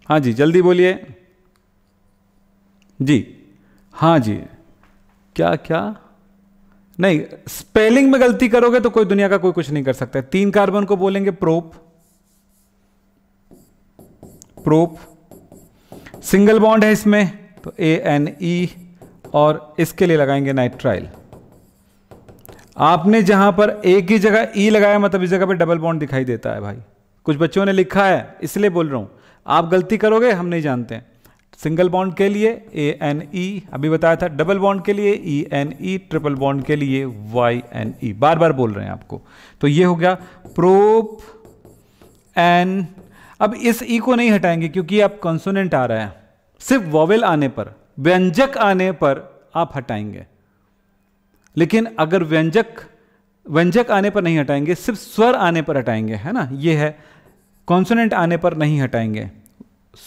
हाँ जी जल्दी बोलिए जी हाँ जी क्या क्या नहीं स्पेलिंग में गलती करोगे तो कोई दुनिया का कोई कुछ नहीं कर सकता तीन कार्बन को बोलेंगे प्रोप प्रोप सिंगल बॉन्ड है इसमें तो ए एन ई और इसके लिए लगाएंगे नाइट्राइल आपने जहां पर ए की जगह ई e लगाया मतलब इस जगह पे डबल बॉन्ड दिखाई देता है भाई कुछ बच्चों ने लिखा है इसलिए बोल रहा हूं आप गलती करोगे हम नहीं जानते हैं सिंगल बॉन्ड के लिए ए एन ई अभी बताया था डबल बॉन्ड के लिए E N E triple bond के लिए वाई एन ई e। बार बार बोल रहे हैं आपको तो ये हो गया प्रोप एन अब इस ई e को नहीं हटाएंगे क्योंकि आप कंसोनेंट आ रहा है सिर्फ वॉवेल आने पर व्यंजक आने पर आप हटाएंगे लेकिन अगर व्यंजक व्यंजक आने पर नहीं हटाएंगे सिर्फ स्वर आने पर हटाएंगे है ना ये है कॉन्सोनेंट आने पर नहीं हटाएंगे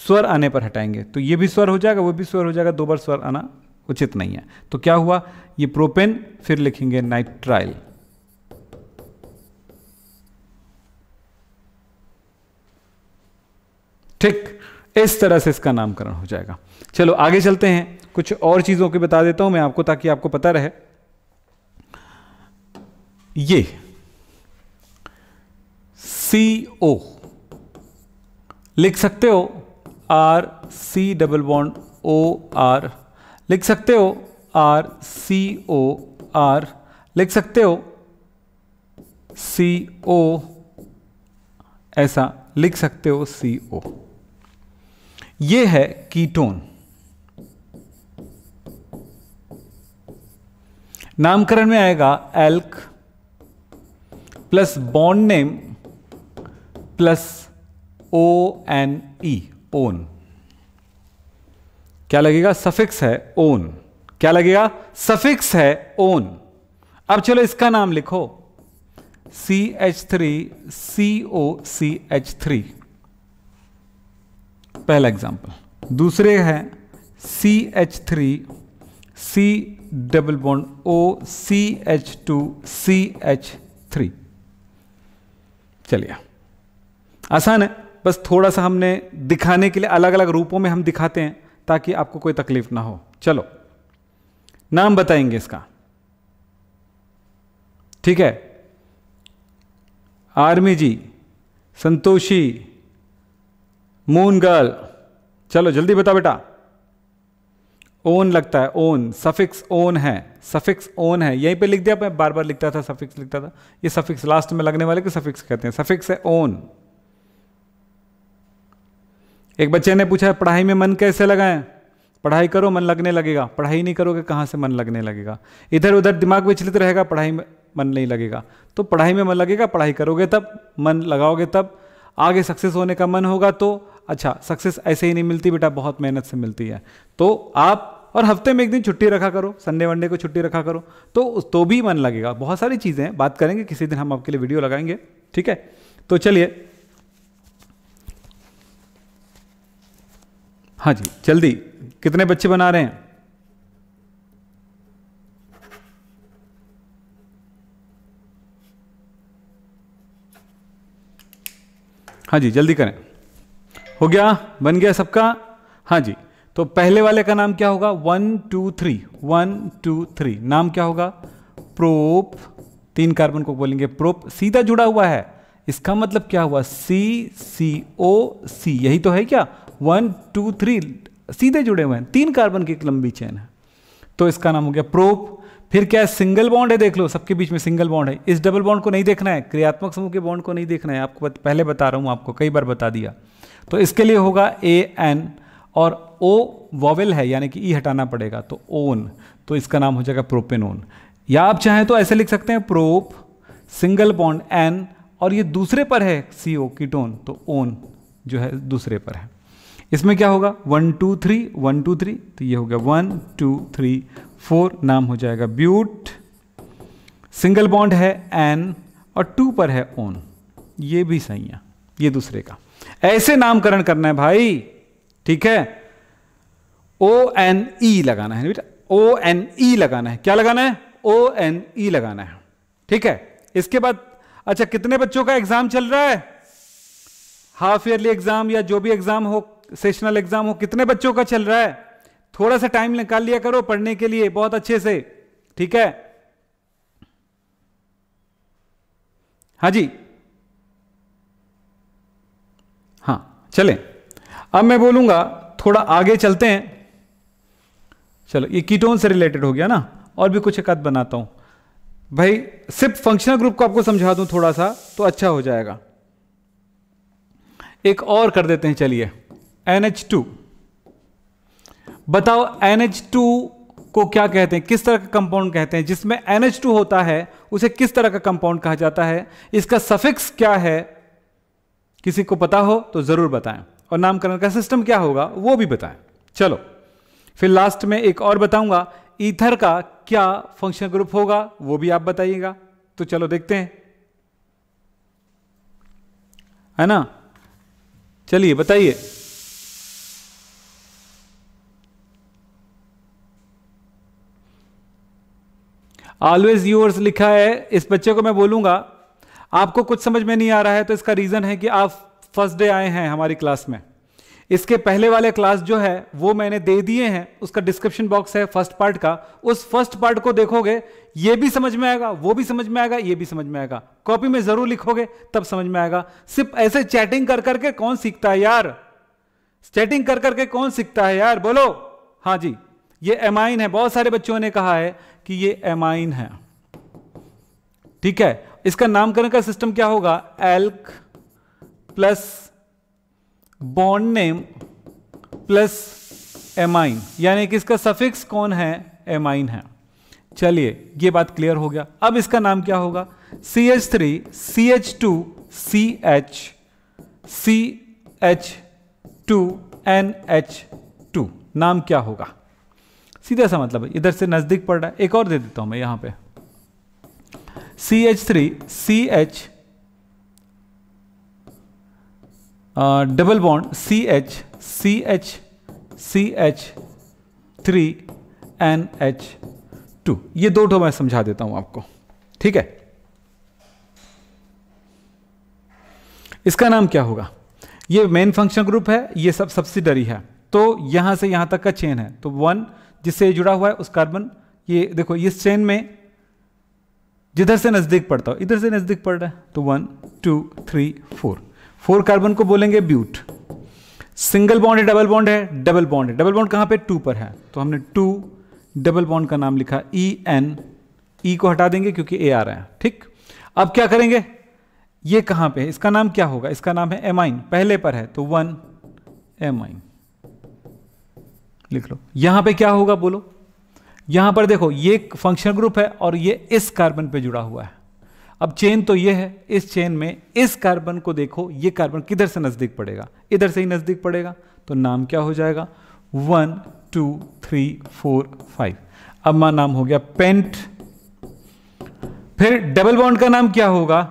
स्वर आने पर हटाएंगे तो ये भी स्वर हो जाएगा वो भी स्वर हो जाएगा दो बार स्वर आना उचित नहीं है तो क्या हुआ ये प्रोपेन फिर लिखेंगे नाइट्राइल ठीक इस तरह से इसका नामकरण हो जाएगा चलो आगे चलते हैं कुछ और चीज़ों के बता देता हूं मैं आपको ताकि आपको पता रहे ये सी ओ लिख सकते हो R C double bond O R लिख सकते हो आर सी ओ आर लिख सकते हो सी ओ ऐसा लिख सकते हो सी ओ ये है कीटोन नामकरण में आएगा alk plus bond name plus O N E one क्या लगेगा सफिक्स है ओन क्या लगेगा सफिक्स है ओन अब चलो इसका नाम लिखो C H three C O C H three पहला एग्जाम्पल दूसरे है C H three C double bond O C H two C H three चलिए आसान है बस थोड़ा सा हमने दिखाने के लिए अलग अलग रूपों में हम दिखाते हैं ताकि आपको कोई तकलीफ ना हो चलो नाम बताएंगे इसका ठीक है आर्मी जी संतोषी मून गर्ल चलो जल्दी बताओ बेटा ओन लगता है ओन सफिक्स ओन है सफिक्स ओन है यहीं पे लिख दिया मैं बार बार लिखता था सफिक्स लिखता था ये सफिक्स लास्ट में लगने वाले को सफिक्स कहते हैं सफिक्स है ओन एक बच्चे ने पूछा पढ़ाई में मन कैसे लगाएं पढ़ाई करो मन लगने लगेगा पढ़ाई नहीं करोगे कहां से मन लगने लगेगा इधर उधर दिमाग विचलित रहेगा पढ़ाई में मन नहीं लगेगा तो पढ़ाई में मन लगेगा पढ़ाई करोगे तब मन लगाओगे तब आगे सक्सेस होने का मन होगा तो अच्छा सक्सेस ऐसे ही नहीं मिलती बेटा बहुत मेहनत से मिलती है तो आप और हफ्ते में एक दिन छुट्टी रखा करो संडे वनडे को छुट्टी रखा करो तो तो भी मन लगेगा बहुत सारी चीज़ें हैं बात करेंगे किसी दिन हम आपके लिए वीडियो लगाएंगे ठीक है तो चलिए हाँ जी जल्दी कितने बच्चे बना रहे हैं हाँ जी जल्दी करें हो गया बन गया सबका हाँ जी तो पहले वाले का नाम क्या होगा one two three one two three नाम क्या होगा प्रोप तीन कार्बन को बोलेंगे प्रोप सीधा जुड़ा हुआ है इसका मतलब क्या हुआ सी सी ओ सी यही तो है क्या वन टू थ्री सीधे जुड़े हुए हैं तीन कार्बन की एक लंबी चेन है तो इसका नाम हो गया प्रोप फिर क्या है सिंगल बॉन्ड है देख लो सबके बीच में सिंगल बॉन्ड है इस डबल बॉन्ड को नहीं देखना है क्रियात्मक समूह के बॉन्ड को नहीं देखना है आपको पहले बता रहा हूं आपको कई बार बता दिया तो इसके लिए होगा ए एन और ओ वॉवेल है यानी कि ई e हटाना पड़ेगा तो ओन तो इसका नाम हो जाएगा प्रोपेनोन या आप चाहें तो ऐसे लिख सकते हैं प्रोप सिंगल बॉन्ड एन और ये दूसरे पर है सी ओ कीटोन तो ओन जो है दूसरे पर है इसमें क्या होगा one two three one two three तो ये हो गया वन टू थ्री फोर नाम हो जाएगा ब्यूट सिंगल बॉन्ड है एन और टू पर है ओन ये भी सही है ये दूसरे का ऐसे नामकरण करना है भाई ठीक है ओ एन ई लगाना है बेटा ओ एन ई लगाना है क्या लगाना है ओ एन ई लगाना है ठीक है इसके बाद अच्छा कितने बच्चों का एग्जाम चल रहा है हाफ ईयरली एग्जाम या जो भी एग्जाम हो सेशनल एग्जाम हो कितने बच्चों का चल रहा है थोड़ा सा टाइम निकाल लिया करो पढ़ने के लिए बहुत अच्छे से ठीक है हाँ जी हाँ चलें अब मैं बोलूँगा थोड़ा आगे चलते हैं चलो ये कीटोन से रिलेटेड हो गया ना और भी कुछ एक बनाता हूँ भाई सिर्फ फंक्शनल ग्रुप को आपको समझा दूँ थोड़ा सा तो अच्छा हो जाएगा एक और कर देते हैं चलिए NH2 बताओ NH2 को क्या कहते हैं किस तरह का कंपाउंड कहते हैं जिसमें NH2 होता है उसे किस तरह का कंपाउंड कहा जाता है इसका सफिक्स क्या है किसी को पता हो तो ज़रूर बताएं और नामकरण का सिस्टम क्या होगा वो भी बताएं चलो फिर लास्ट में एक और बताऊंगा ईथर का क्या फंक्शन ग्रुप होगा वो भी आप बताइएगा तो चलो देखते हैं है ना चलिए बताइए ऑलवेज यूर्स लिखा है इस बच्चे को मैं बोलूंगा आपको कुछ समझ में नहीं आ रहा है तो इसका रीज़न है कि आप फर्स्ट डे आए हैं हमारी क्लास में इसके पहले वाले क्लास जो है वो मैंने दे दिए हैं उसका डिस्क्रिप्शन बॉक्स है फर्स्ट पार्ट का उस फर्स्ट पार्ट को देखोगे ये भी समझ में आएगा वो भी समझ में आएगा ये भी समझ में आएगा कॉपी में ज़रूर लिखोगे तब समझ में आएगा सिर्फ ऐसे चैटिंग कर करके कौन सीखता है यार चैटिंग कर करके कौन सीखता है यार बोलो हाँ जी ये एमाइन है बहुत सारे बच्चों ने कहा है कि ये एमाइन है ठीक है इसका नामकरण का सिस्टम क्या होगा alk plus bond name plus amine यानी कि इसका सफिक्स कौन है एमाइन है चलिए ये बात क्लियर हो गया अब इसका नाम क्या होगा C H three C H two C H C H two N H two नाम क्या होगा सीधा सा मतलब इधर से नज़दीक पड़ रहा है एक और दे देता हूं मैं यहां पे C H three C H double bond C H C H C H three N H two ये दो ठो तो मैं समझा देता हूं आपको ठीक है इसका नाम क्या होगा ये मेन फंक्शन ग्रुप है ये सब सब्सिडरी है तो यहां से यहां तक का चेन है तो वन जिससे जुड़ा हुआ है उस कार्बन ये देखो इस चेन में जिधर से नज़दीक पड़ता हो इधर से नज़दीक पड़ रहा है तो one two three four four carbon को बोलेंगे ब्यूट सिंगल बॉन्ड है डबल बॉन्ड है डबल बॉन्ड है डबल बॉन्ड कहां पे टू पर है तो हमने टू डबल बॉन्ड का नाम लिखा ई एन ई को हटा देंगे क्योंकि ए आ रहा है ठीक अब क्या करेंगे ये कहां पे है इसका नाम क्या होगा इसका नाम है एमाइन पहले पर है तो वन एमाइन लिख लो यहां पे क्या होगा बोलो यहां पर देखो ये फंक्शन ग्रुप है और ये इस कार्बन पे जुड़ा हुआ है अब चेन तो ये है इस चेन में इस कार्बन को देखो ये कार्बन किधर से नज़दीक पड़ेगा इधर से ही नज़दीक पड़ेगा तो नाम क्या हो जाएगा one two three four five अब मां नाम हो गया पेंट फिर डबल बॉन्ड का नाम क्या होगा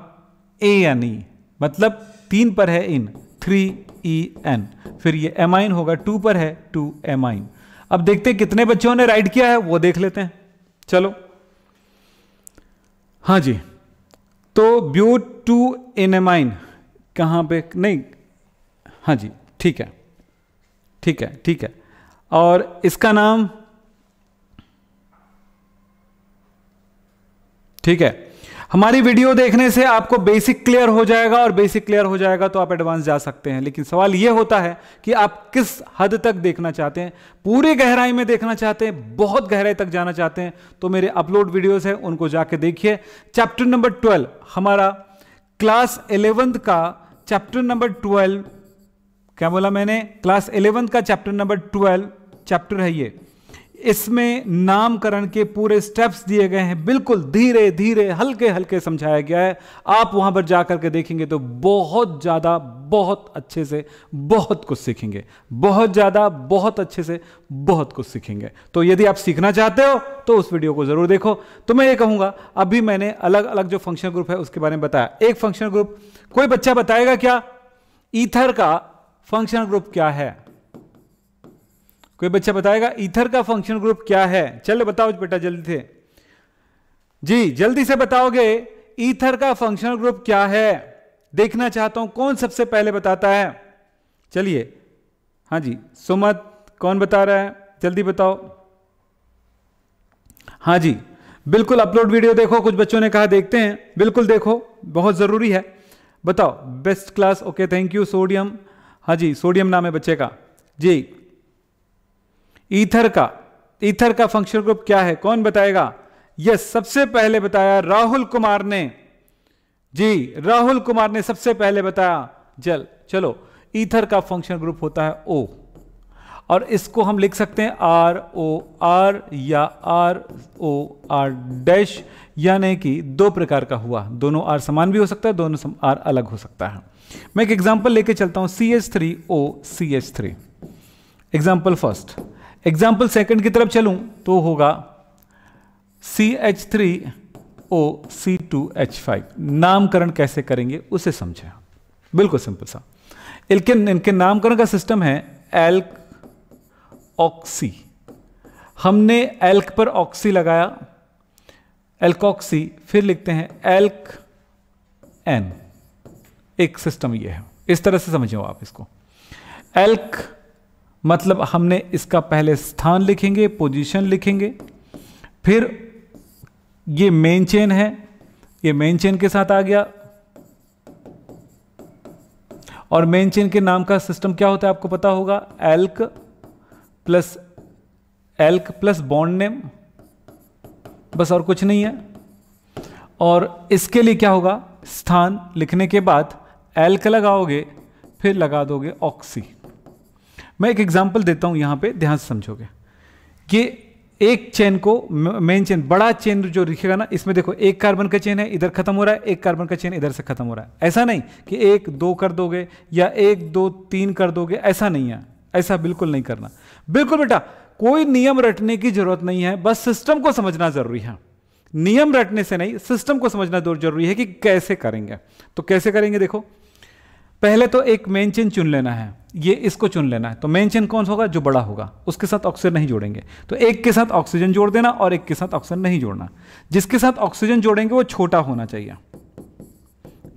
ए एन ई मतलब तीन पर है इन थ्री ई एन फिर ये एमाइन होगा टू पर है टू एमाइन अब देखते हैं कितने बच्चों ने राइड किया है वो देख लेते हैं चलो हाँ जी तो ब्यूट टू माइन कहाँ पे नहीं हाँ जी ठीक है ठीक है ठीक है और इसका नाम ठीक है हमारी वीडियो देखने से आपको बेसिक क्लियर हो जाएगा और बेसिक क्लियर हो जाएगा तो आप एडवांस जा सकते हैं लेकिन सवाल ये होता है कि आप किस हद तक देखना चाहते हैं पूरी गहराई में देखना चाहते हैं बहुत गहराई तक जाना चाहते हैं तो मेरे अपलोड वीडियोस हैं उनको जाके देखिए चैप्टर नंबर ट्वेल्व हमारा क्लास एलेवंथ का चैप्टर नंबर ट्वेल्व क्या बोला मैंने क्लास एलेवंथ का चैप्टर नंबर ट्वेल्व चैप्टर है ये इसमें नामकरण के पूरे स्टेप्स दिए गए हैं बिल्कुल धीरे धीरे हल्के हल्के समझाया गया है आप वहां पर जाकर के देखेंगे तो बहुत ज़्यादा बहुत अच्छे से बहुत कुछ सीखेंगे बहुत ज़्यादा बहुत अच्छे से बहुत कुछ सीखेंगे तो यदि आप सीखना चाहते हो तो उस वीडियो को ज़रूर देखो तो मैं ये कहूंगा अभी मैंने अलग अलग जो फंक्शन ग्रुप है उसके बारे में बताया एक फंक्शन ग्रुप कोई बच्चा बताएगा क्या ईथर का फंक्शन ग्रुप क्या है कोई बच्चा बताएगा ईथर का फंक्शन ग्रुप क्या है चलो बताओ बेटा जल्दी से जी जल्दी से बताओगे ईथर का फंक्शनल ग्रुप क्या है देखना चाहता हूं कौन सबसे पहले बताता है चलिए हाँ जी सुमत कौन बता रहा है जल्दी बताओ हाँ जी बिल्कुल अपलोड वीडियो देखो कुछ बच्चों ने कहा देखते हैं बिल्कुल देखो बहुत ज़रूरी है बताओ best class okay thank you sodium हाँ जी सोडियम नाम है बच्चे का जी ईथर का ईथर का फंक्शन ग्रुप क्या है कौन बताएगा यस सबसे पहले बताया राहुल कुमार ने जी राहुल कुमार ने सबसे पहले बताया जल चलो ईथर का फंक्शन ग्रुप होता है ओ और इसको हम लिख सकते हैं आर ओ आर या आर ओ आर डैश यानी कि दो प्रकार का हुआ दोनों आर समान भी हो सकता है दोनों आर अलग हो सकता है मैं एक एग्जांपल लेके चलता हूं C H three O C H three example first example second की तरफ चलूं तो होगा C H three O C two H five नामकरण कैसे करेंगे उसे समझें बिल्कुल सिंपल सा लेकिन इनके नामकरण का सिस्टम है एल्क ऑक्सी हमने एल्क पर ऑक्सी लगाया एल्कॉक्सी फिर लिखते हैं एल्क एन एक सिस्टम ये है इस तरह से समझो आप इसको एल्क मतलब हमने इसका पहले स्थान लिखेंगे पोजीशन लिखेंगे फिर ये मेन चेन है ये मेन चेन के साथ आ गया और मेन चेन के नाम का सिस्टम क्या होता है आपको पता होगा alk plus alk plus bond name बस और कुछ नहीं है और इसके लिए क्या होगा स्थान लिखने के बाद एल्क लगाओगे फिर लगा दोगे ऑक्सी मैं एक एग्जाम्पल देता हूं यहां पे ध्यान से समझोगे कि एक चेन को मेन चेन बड़ा चेन जो लिखेगा ना इसमें देखो एक कार्बन का चेन है इधर खत्म हो रहा है एक कार्बन का चेन इधर से खत्म हो रहा है ऐसा नहीं कि एक दो कर दोगे या एक दो तीन कर दोगे ऐसा नहीं है ऐसा बिल्कुल नहीं करना बिल्कुल बेटा कोई नियम रटने की जरूरत नहीं है बस सिस्टम को समझना जरूरी है नियम रटने से नहीं सिस्टम को समझना जरूरी है कि कैसे करेंगे तो कैसे करेंगे देखो पहले तो एक मेन चेन चुन लेना है ये इसको चुन लेना है तो मेन चेन कौन सा होगा जो बड़ा होगा उसके साथ ऑक्सीजन नहीं जोड़ेंगे तो एक के साथ ऑक्सीजन जोड़ देना और एक के साथ ऑक्सीजन नहीं जोड़ना जिसके साथ ऑक्सीजन जोड़ेंगे वो छोटा होना चाहिए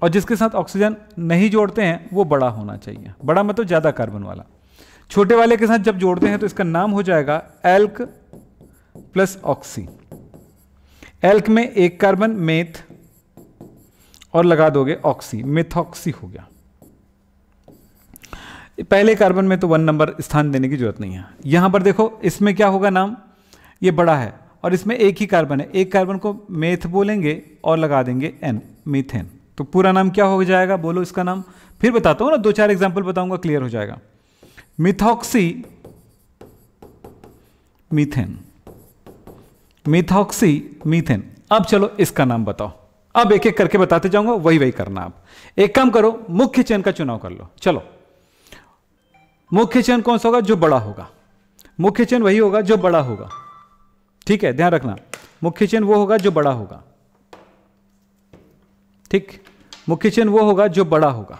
और जिसके साथ ऑक्सीजन नहीं जोड़ते हैं वो बड़ा होना चाहिए बड़ा मतलब ज़्यादा कार्बन वाला छोटे वाले के साथ जब जोड़ते हैं तो इसका नाम हो जाएगा एल्क प्लस ऑक्सी एल्क में एक कार्बन मेथ और लगा दोगे ऑक्सी मेथॉक्सी हो गया पहले कार्बन में तो वन नंबर स्थान देने की जरूरत नहीं है यहां पर देखो इसमें क्या होगा नाम ये बड़ा है और इसमें एक ही कार्बन है एक कार्बन को मेथ बोलेंगे और लगा देंगे एन मीथेन तो पूरा नाम क्या हो जाएगा बोलो इसका नाम फिर बताता हूं ना दो चार एग्जाम्पल बताऊंगा क्लियर हो जाएगा मिथॉक्सी मीथेन मिथॉक्सी मीथेन अब चलो इसका नाम बताओ अब एक एक करके बताते जाऊंगा वही वही करना आप एक काम करो मुख्य चयन का चुनाव कर लो चलो मुख्य चयन कौन सा होगा जो बड़ा होगा मुख्य चयन वही होगा जो बड़ा होगा ठीक है ध्यान रखना मुख्य चयन वो होगा जो बड़ा होगा ठीक मुख्य चयन वो होगा जो बड़ा होगा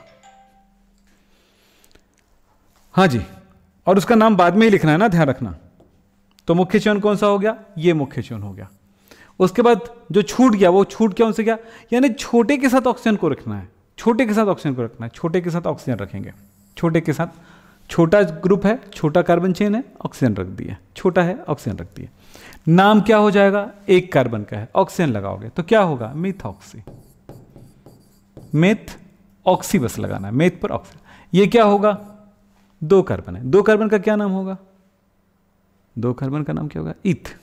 हाँ जी और उसका नाम बाद में ही लिखना है ना ध्यान रखना तो मुख्य चयन कौन सा हो गया ये मुख्य चयन हो गया उसके बाद जो छूट गया वो छूट क्या उनसे गया यानी छोटे के साथ ऑक्सीजन को रखना है छोटे के साथ ऑक्सीजन को रखना है छोटे के साथ ऑक्सीजन रखेंगे छोटे के साथ छोटा ग्रुप है छोटा कार्बन चेन है ऑक्सीजन रख दिया छोटा है ऑक्सीजन रख दिया नाम क्या हो जाएगा एक कार्बन का है ऑक्सीजन लगाओगे तो क्या होगा मिथ ऑक्सी मेथ ऑक्सी बस लगाना है मेथ पर ऑक्सीजन ये क्या होगा दो कार्बन है दो कार्बन का क्या नाम होगा दो कार्बन का नाम क्या होगा इथ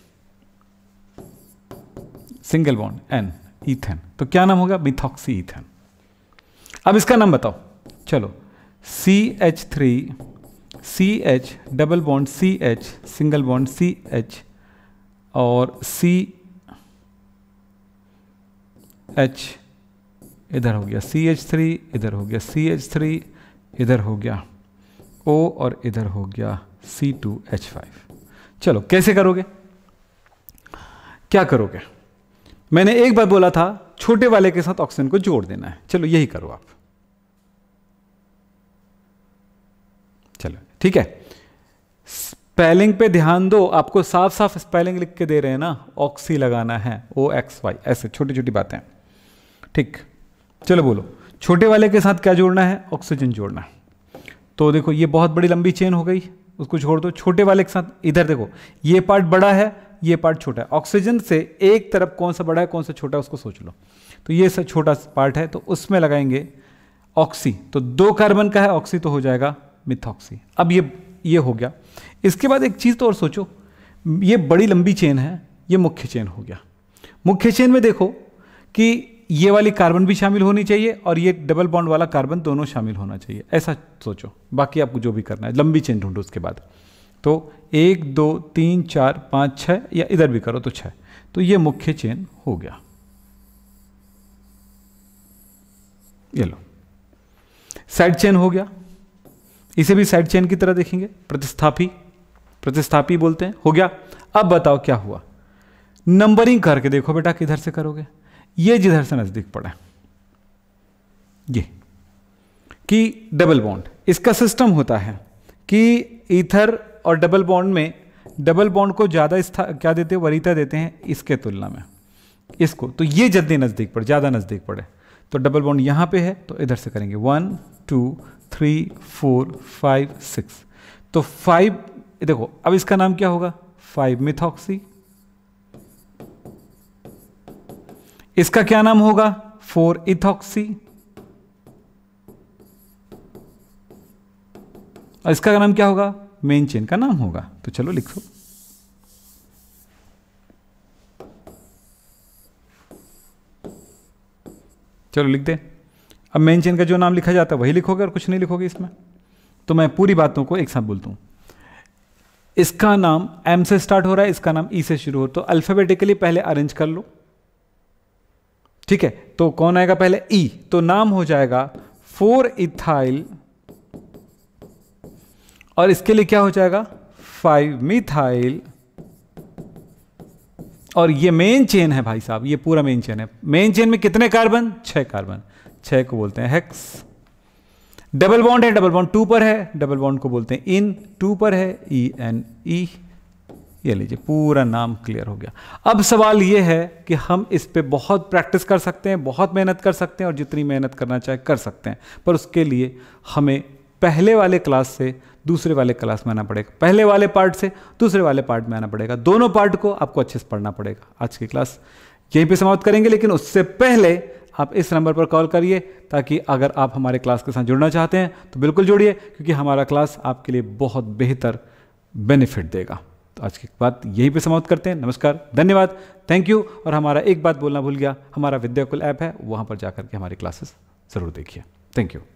सिंगल बॉन्ड एन इथेन तो क्या नाम होगा मिथॉक्सी इथेन अब इसका नाम बताओ चलो C H three C H double bond C H single bond C H और सी एच इधर हो गया सी एच थ्री इधर हो गया सी एच थ्री इधर हो गया ओ और इधर हो गया सी टू एच फाइव चलो कैसे करोगे क्या करोगे मैंने एक बार बोला था छोटे वाले के साथ ऑक्सीजन को जोड़ देना है चलो यही करो आप ठीक है स्पेलिंग पे ध्यान दो आपको साफ साफ स्पेलिंग लिख के दे रहे हैं ना ऑक्सी लगाना है ओ एक्स वाई ऐसे छोटी छोटी बातें ठीक चलो बोलो छोटे वाले के साथ क्या जोड़ना है ऑक्सीजन जोड़ना है तो देखो ये बहुत बड़ी लंबी चेन हो गई उसको छोड़ दो छोटे वाले के साथ इधर देखो ये पार्ट बड़ा है ये पार्ट छोटा है ऑक्सीजन से एक तरफ कौन सा बड़ा है कौन सा छोटा है उसको सोच लो तो ये सब छोटा पार्ट है तो उसमें लगाएंगे ऑक्सी तो दो कार्बन का है ऑक्सी तो हो जाएगा मिथॉक्सी अब ये ये हो गया इसके बाद एक चीज़ तो और सोचो ये बड़ी लंबी चेन है ये मुख्य चेन हो गया मुख्य चेन में देखो कि ये वाली कार्बन भी शामिल होनी चाहिए और ये डबल बॉन्ड वाला कार्बन दोनों शामिल होना चाहिए ऐसा सोचो बाकी आपको जो भी करना है लंबी चेन ढूंढो उसके बाद तो एक दो तीन चार पाँच छः या इधर भी करो तो छः तो ये मुख्य चेन हो गया ये लो साइड चेन हो गया इसे भी साइड चेन की तरह देखेंगे प्रतिस्थापी प्रतिस्थापी बोलते हैं हो गया अब बताओ क्या हुआ नंबरिंग करके देखो बेटा किधर से करोगे ये जिधर से नज़दीक पड़ा ये कि डबल बॉन्ड इसका सिस्टम होता है कि ईथर और डबल बॉन्ड में डबल बॉन्ड को ज़्यादा क्या देते हैं वरीता देते हैं इसके तुलना में इसको तो ये जल्दी नज़दीक पड़े ज़्यादा नज़दीक पड़े तो डबल बॉन्ड यहां पे है तो इधर से करेंगे one two three four five six तो फाइव देखो अब इसका नाम क्या होगा फाइव मिथॉक्सी इसका क्या नाम होगा फोर इथॉक्सी और इसका नाम क्या होगा मेन चेन का नाम होगा तो चलो लिखो चलो लिख दे अब मेन चेन का जो नाम लिखा जाता है वही लिखोगे और कुछ नहीं लिखोगे इसमें तो मैं पूरी बातों को एक साथ बोलता हूँ इसका नाम एम से स्टार्ट हो रहा है इसका नाम ई e से शुरू हो तो अल्फाबेटिकली पहले अरेंज कर लो ठीक है तो कौन आएगा पहले ई e, तो नाम हो जाएगा फोर इथाइल और इसके लिए क्या हो जाएगा फाइव मिथाइल और ये मेन चेन है भाई साहब ये पूरा मेन चेन है मेन चेन में कितने कार्बन छह कार्बन छः को बोलते हैं हेक्स डबल बॉन्ड है डबल बॉन्ड टू पर है डबल बॉन्ड को बोलते हैं इन टू पर है ई एन ई ये लीजिए पूरा नाम क्लियर हो गया अब सवाल ये है कि हम इस पे बहुत प्रैक्टिस कर सकते हैं बहुत मेहनत कर सकते हैं और जितनी मेहनत करना चाहे कर सकते हैं पर उसके लिए हमें पहले वाले क्लास से दूसरे वाले क्लास में आना पड़ेगा पहले वाले पार्ट से दूसरे वाले पार्ट में आना पड़ेगा दोनों पार्ट को आपको अच्छे से पढ़ना पड़ेगा आज की क्लास यहीं पे समाप्त करेंगे लेकिन उससे पहले आप इस नंबर पर कॉल करिए ताकि अगर आप हमारे क्लास के साथ जुड़ना चाहते हैं तो बिल्कुल जुड़िए क्योंकि हमारा क्लास आपके लिए बहुत बेहतर बेनिफिट देगा तो आज की बात यहीं पे समाप्त करते हैं नमस्कार धन्यवाद थैंक यू और हमारा एक बात बोलना भूल गया हमारा विद्याकुल ऐप है वहाँ पर जाकर के हमारी क्लासेस ज़रूर देखिए थैंक यू